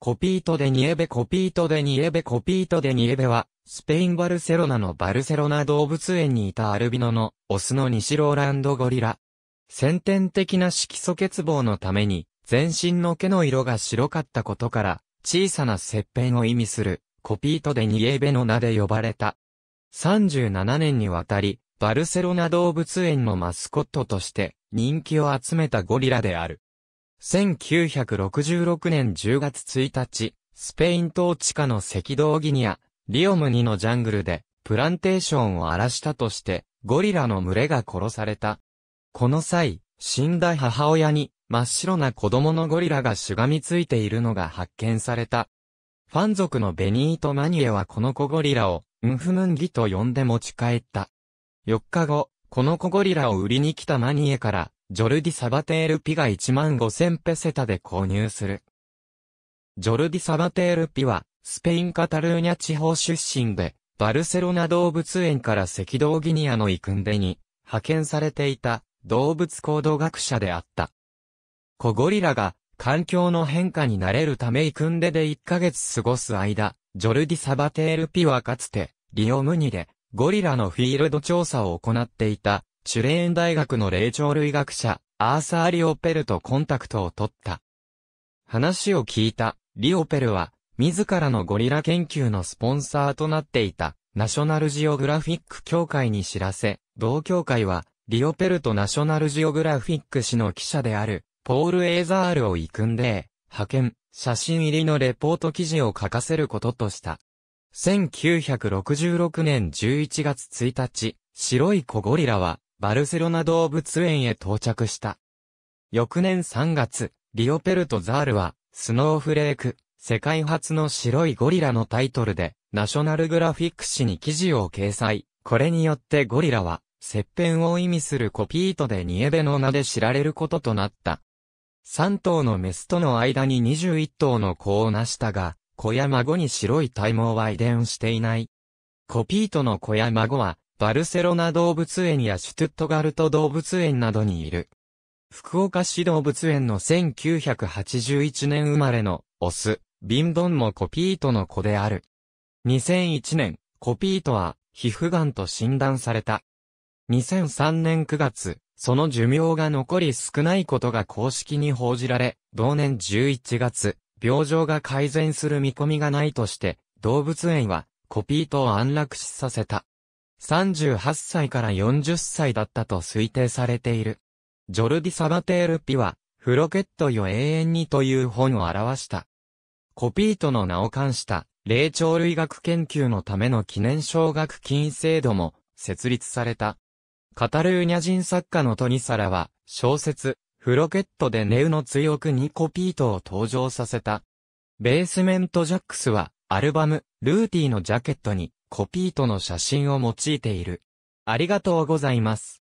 コピートデニエベコピートデニエベコピートデニエベは、スペインバルセロナのバルセロナ動物園にいたアルビノのオスの西ローランドゴリラ。先天的な色素欠乏のために、全身の毛の色が白かったことから、小さな切片を意味する、コピートデニエベの名で呼ばれた。37年にわたり、バルセロナ動物園のマスコットとして人気を集めたゴリラである。1966年10月1日、スペイン統治下の赤道ギニア、リオムニのジャングルで、プランテーションを荒らしたとして、ゴリラの群れが殺された。この際、死んだ母親に、真っ白な子供のゴリラがしがみついているのが発見された。ファン族のベニート・マニエはこの子ゴリラを、ンフムンギと呼んで持ち帰った。4日後、この子ゴリラを売りに来たマニエから、ジョルディ・サバテール・ピが1万5000ペセタで購入する。ジョルディ・サバテール・ピは、スペイン・カタルーニャ地方出身で、バルセロナ動物園から赤道ギニアのイクンデに、派遣されていた、動物行動学者であった。小ゴリラが、環境の変化に慣れるためイクンデで1ヶ月過ごす間、ジョルディ・サバテール・ピはかつて、リオムニで、ゴリラのフィールド調査を行っていた、シュレーン大学の霊長類学者、アーサー・リオペルとコンタクトを取った。話を聞いた、リオペルは、自らのゴリラ研究のスポンサーとなっていた、ナショナルジオグラフィック協会に知らせ、同協会は、リオペルとナショナルジオグラフィック誌の記者である、ポール・エーザールを育んで、派遣、写真入りのレポート記事を書かせることとした。1966年11月1日、白い子ゴリラは、バルセロナ動物園へ到着した。翌年3月、リオペルトザールは、スノーフレーク、世界初の白いゴリラのタイトルで、ナショナルグラフィック誌に記事を掲載。これによってゴリラは、切片を意味するコピートでニエベの名で知られることとなった。3頭のメスとの間に21頭の子を成したが、子や孫に白い体毛は遺伝していない。コピートの子や孫は、バルセロナ動物園やシュトゥットガルト動物園などにいる。福岡市動物園の1981年生まれのオス、ビンドンもコピートの子である。2001年、コピートは皮膚癌と診断された。2003年9月、その寿命が残り少ないことが公式に報じられ、同年11月、病状が改善する見込みがないとして、動物園はコピートを安楽死させた。38歳から40歳だったと推定されている。ジョルディ・サバテール・ピは、フロケットよ永遠にという本を表した。コピートの名を冠した、霊長類学研究のための記念奨学金制度も設立された。カタルーニャ人作家のトニサラは、小説、フロケットでネウの強くにコピートを登場させた。ベースメントジャックスは、アルバム、ルーティのジャケットに、コピーとの写真を用いている。ありがとうございます。